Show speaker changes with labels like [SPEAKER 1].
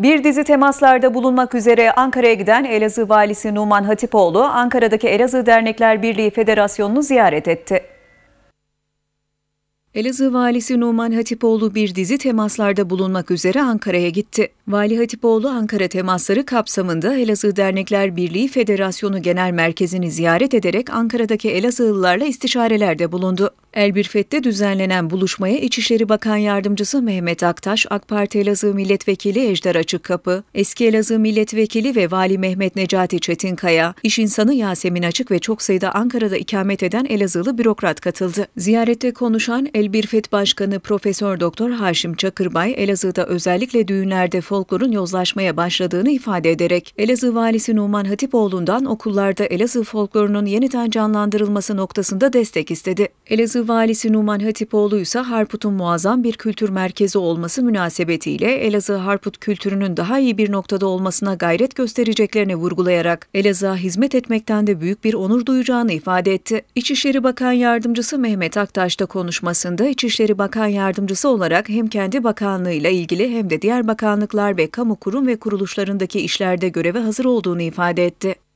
[SPEAKER 1] Bir dizi temaslarda bulunmak üzere Ankara'ya giden Elazığ Valisi Numan Hatipoğlu, Ankara'daki Elazığ Dernekler Birliği Federasyonu'nu ziyaret etti. Elazığ valisi Numan Hatipoğlu bir dizi temaslarda bulunmak üzere Ankara'ya gitti. Vali Hatipoğlu Ankara temasları kapsamında Elazığ Dernekler Birliği Federasyonu Genel Merkezi'ni ziyaret ederek Ankara'daki Elazığlılarla istişarelerde bulundu. Elbirfet'te düzenlenen buluşmaya İçişleri Bakan Yardımcısı Mehmet Aktaş, AK Parti Elazığ Milletvekili Ejder Açıkkapı, eski Elazığ Milletvekili ve Vali Mehmet Necati Çetinkaya, iş insanı Yasemin Açık ve çok sayıda Ankara'da ikamet eden Elazığlı bürokrat katıldı. Ziyarette konuşan El bir fet Başkanı Profesör Doktor Haşim Çakırbay Elazığ'da özellikle düğünlerde folklorun yozlaşmaya başladığını ifade ederek Elazığ valisi Numan Hatipoğlu'ndan okullarda Elazığ folklorunun yeniden canlandırılması noktasında destek istedi. Elazığ valisi Numan Hatipoğlu ise Harput'un muazzam bir kültür merkezi olması münasebetiyle Elazığ Harput kültürünün daha iyi bir noktada olmasına gayret göstereceklerini vurgulayarak Elazığ'a hizmet etmekten de büyük bir onur duyacağını ifade etti. İçişleri Bakan Yardımcısı Mehmet Aktaş da konuşmasını sırasında İçişleri Bakan Yardımcısı olarak hem kendi bakanlığıyla ilgili hem de diğer bakanlıklar ve kamu kurum ve kuruluşlarındaki işlerde göreve hazır olduğunu ifade etti.